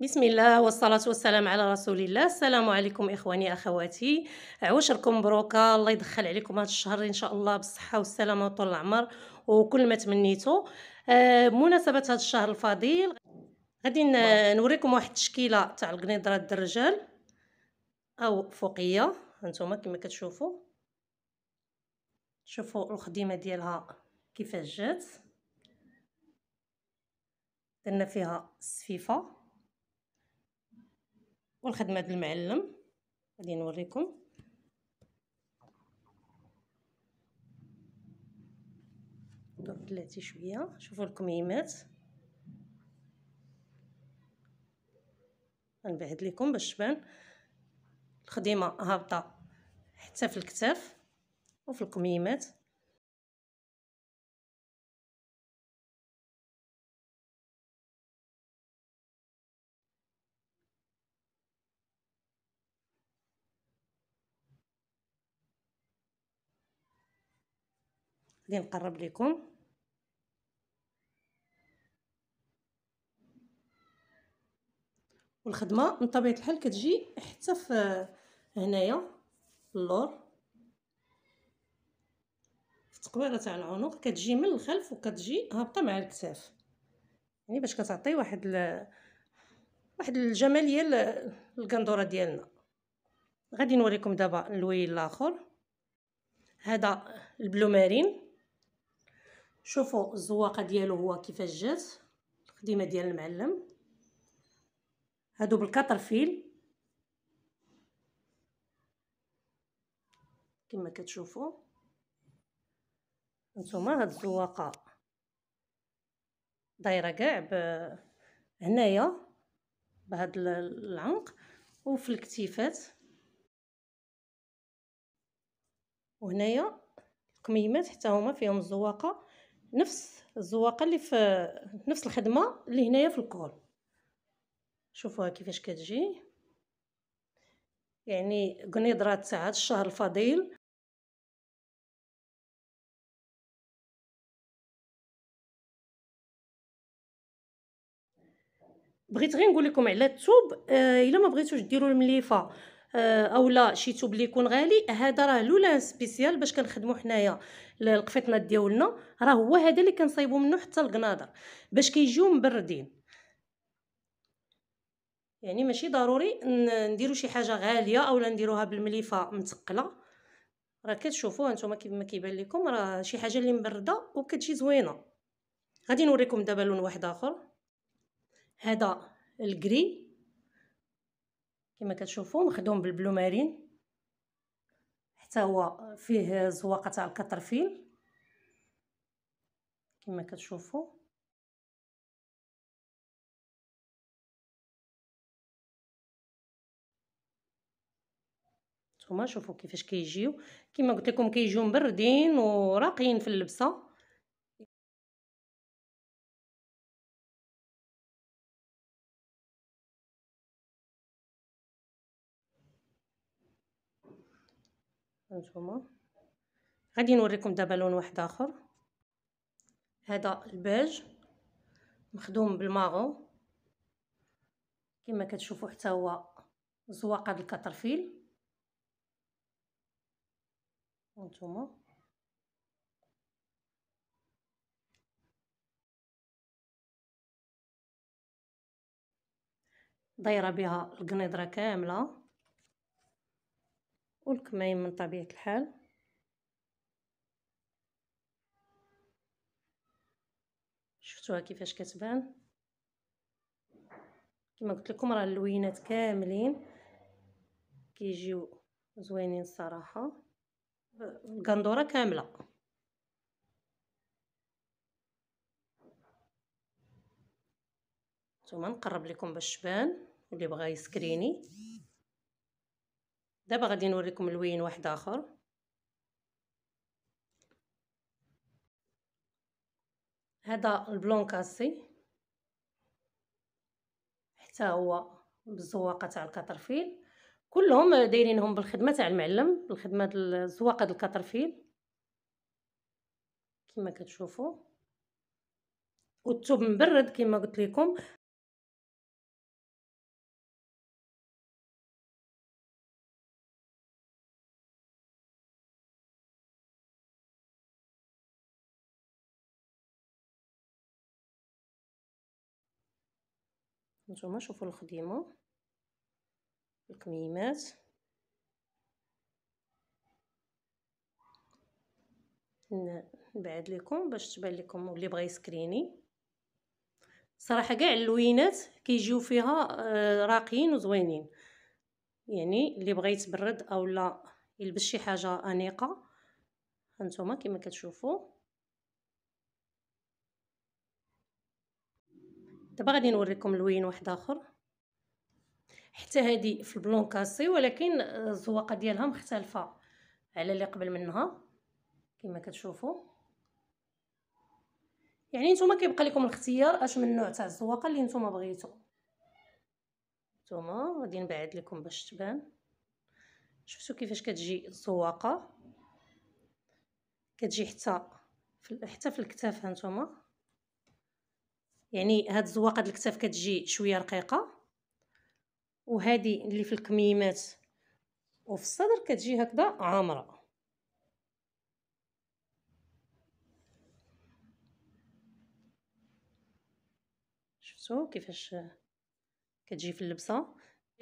بسم الله والصلاة والسلام على رسول الله السلام عليكم إخواني أخواتي عوشركم بروكا الله يدخل عليكم هذا الشهر إن شاء الله بالصحة والسلامة وطول العمر وكل ما تمنيتو بمناسبة آه، هذا الشهر الفضيل غادي نوريكم واحد التشكيلة تاع القنيدرات الرجال أو فوقية هانتوما كما كتشوفوا شوفوا الخديمة ديالها كيفاش جات درنا فيها السفيفة والخدمه ديال المعلم غادي نوريكم طلعتي شويه شوفوا الكميمات غنبعد لكم باش تبان الخديمه هابطه حتى في الكتاف وفي الكميمات غادي نقرب لكم والخدمه من طبيعه الحال كتجي حتى في هنايا اللور في التقويره تاع العنق كتجي من الخلف وكتجي هابطه مع الكتاف يعني باش كتعطي واحد ال... واحد الجماليه للقندوره ديالنا غادي نوريكم دابا الويل الاخر هذا البلو مارين شوفوا الزواقه ديالو هو كيفاش جات القديمه ديال المعلم هادو بالكطرفيل كما كتشوفوا انتما هاد الزواقه دايره كاع ب هنايا بهاد العنق وفي الكتيفات وهنايا القميمات حتى هما فيهم الزواقه نفس الزواقه اللي في نفس الخدمه اللي هنايا في الكول شوفوها كيفاش كتجي يعني قنيدرات ساعات الشهر الفضيل بغيت غير نقول لكم على الثوب آه، الا آه ما بغيتوش ديروا المليفه اولا شي توب اللي يكون غالي هذا راه لولا سبيسيال باش كنخدمو حنايا القفيطنات ديالنا راه هو هذا اللي كنصايبوا منه حتى القناضر باش كيجيو مبردين يعني ماشي ضروري نديرو شي حاجه غاليه اولا نديروها بالمليفه متقله راه كتشوفوها نتوما كيما كيبان لكم راه شي حاجه اللي مبرده وكتجي زوينه غادي نوريكم دابا لون واحد اخر هذا الكري كما كتشوفوا مخدوم بالبلو مارين حتى هو فيه زواقه تاع الكطرفيل كما كتشوفوا نتوما شوفوا كيفاش كيجيو كما قلت لكم كيجيو مبردين وراقيين في اللبسه هانتوما غادي نوريكم دابا لون واحد اخر هذا البيج مخدوم بالماغو كما كتشوفوا حتى هو زواقه هذا الكطرفيل هانتوما دايره بها القنيدره كامله والكمين من طبيعة الحال شفتوها كيفاش كتبان كما قلت لكم راه اللوينات كاملين كيجيو زوينين الصراحه القندوره كامله ثم نقرب لكم باش تبان واللي بغى يسكريني دابا غادي نوريكم لوين واحد اخر هذا البلون كاسي حتى هو بالزواقه تاع الكطرفيل كلهم دايرينهم بالخدمه تاع المعلم بالخدمه الزواقه د الكطرفيل كما كتشوفوا والثوب مبرد كما قلت لكم نتوما شوفوا الخديمه الكميمات نبعد لكم باش تبان لكم واللي بغى يسكريني صراحه كاع اللوينات كيجيو فيها آه، راقيين وزوينين يعني اللي بغى يتبرد اولا يلبس شي حاجه انيقه هانتوما كما كتشوفوا دابا غادي نوريكم لوين واحد اخر حتى هذه في البلون كاسي ولكن الزواقه ديالها مختلفه على اللي قبل منها كما كتشوفوا يعني نتوما كيبقى لكم الاختيار اش من نوع تاع الزواقه اللي نتوما بغيتو نتوما غادي نبعد لكم باش تبان شفتوا كيفاش كتجي الزواقه كتجي حتى في حتى في الكتاف ها نتوما يعني هاد الزواقه ديال الكتاف كتجي شويه رقيقه وهذه اللي في الكميمات وفي الصدر كتجي هكذا عامره شفتوا كيفاش كتجي في اللبسه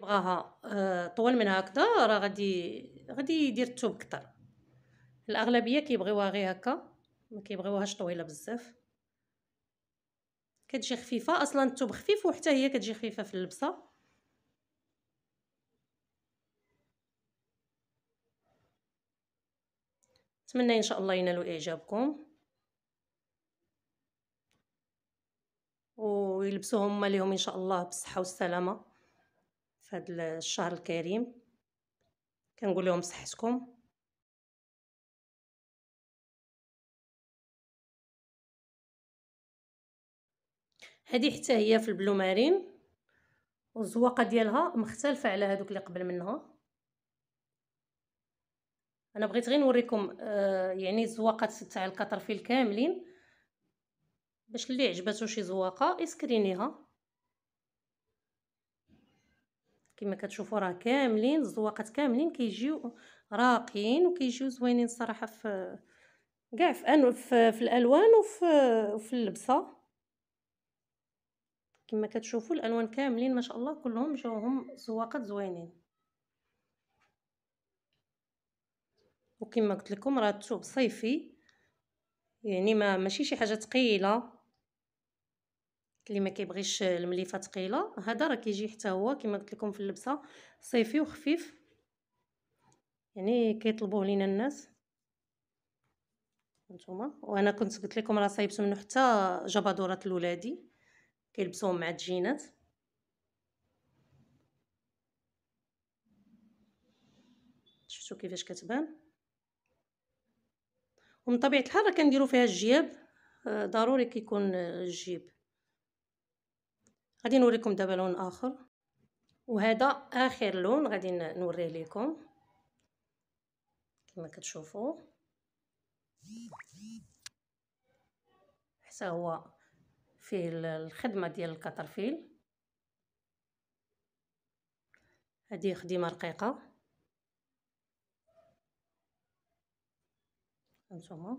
بغاها آه، طول من هكذا راه غادي غادي يدير الثوب كتر الاغلبيه كيبغيوها غير هكا ما كيبغيوهاش طويله بزاف كتجي خفيفه اصلا الثوب خفيف وحتى هي كتجي خفيفه في اللبسه نتمنى ان شاء الله ينالوا اعجابكم ويلبسوهم هما ليهم ان شاء الله بالصحه والسلامه في هذا الشهر الكريم كنقول لهم صحتكم هذه حتى هي في البلو مارين والزواقه ديالها مختلفه على هذوك اللي قبل منها انا بغيت غير نوريكم آه يعني الزواقه تاع الكطرفيل كاملين باش اللي عجباتو شي زواقه اسكرينيها كما كتشوفوا راه كاملين الزواقات كاملين كيجيو راقيين وكيجيو زوينين صراحه في كاع في, في, في الالوان وفي في اللبسه كما كتشوفوا الالوان كاملين ما شاء الله كلهم جاوهم زواقات زوينين وكما قلت لكم راه الثوب صيفي يعني ما ماشي شي حاجه ثقيله اللي ما كيبغيش المليفه ثقيله هذا راه كيجي حتى هو كما قلت لكم في اللبسه صيفي وخفيف يعني كيطلبوه لينا الناس نتوما وانا كنت قلت لكم راه صايبت منه حتى جبادورات الولادي كيلبسوهم مع الجينات شفتوا كيفاش كتبان ومن طبيعه الحال راه كنديروا فيها الجياب آه، ضروري كيكون آه، الجيب غادي نوريكم دابا لون اخر وهذا اخر لون غادي نوريه لكم كما كتشوفوا حتى هو فيه الخدمه ديال الكاترفيل هذه خديمه رقيقه هانتوما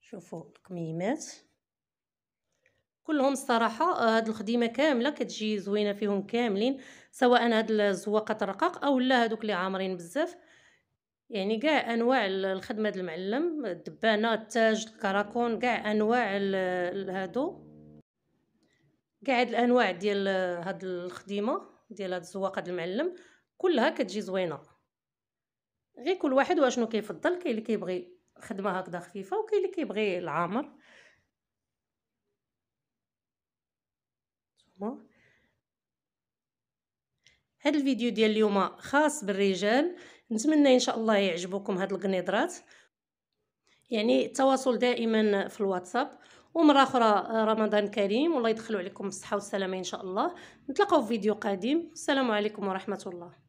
شوفوا الكميمات كلهم الصراحه آه، هاد الخديمه كامله كتجي زوينه فيهم كاملين سواء هاد الزواقات الرقاق اولا هادوك اللي عامرين بزاف يعني كاع انواع الخدمه د المعلم الدبانه التاج الكراكون كاع انواع هادو كاع هاد الانواع ديال هاد الخديمه ديال هاد الزواقه د المعلم كلها كتجي زوينه غير كل واحد واشنو كيفضل كاين اللي كيبغي خدمه هكذا خفيفه وكاين اللي كيبغي العامر هاد الفيديو ديال اليوم خاص بالرجال نتمنى ان شاء الله يعجبوكم هاد القنيدرات يعني التواصل دائما في الواتساب ومره اخرى آه، رمضان كريم والله يدخلوا عليكم بالصحه والسلامه ان شاء الله نتلاقاو في فيديو قادم السلام عليكم ورحمه الله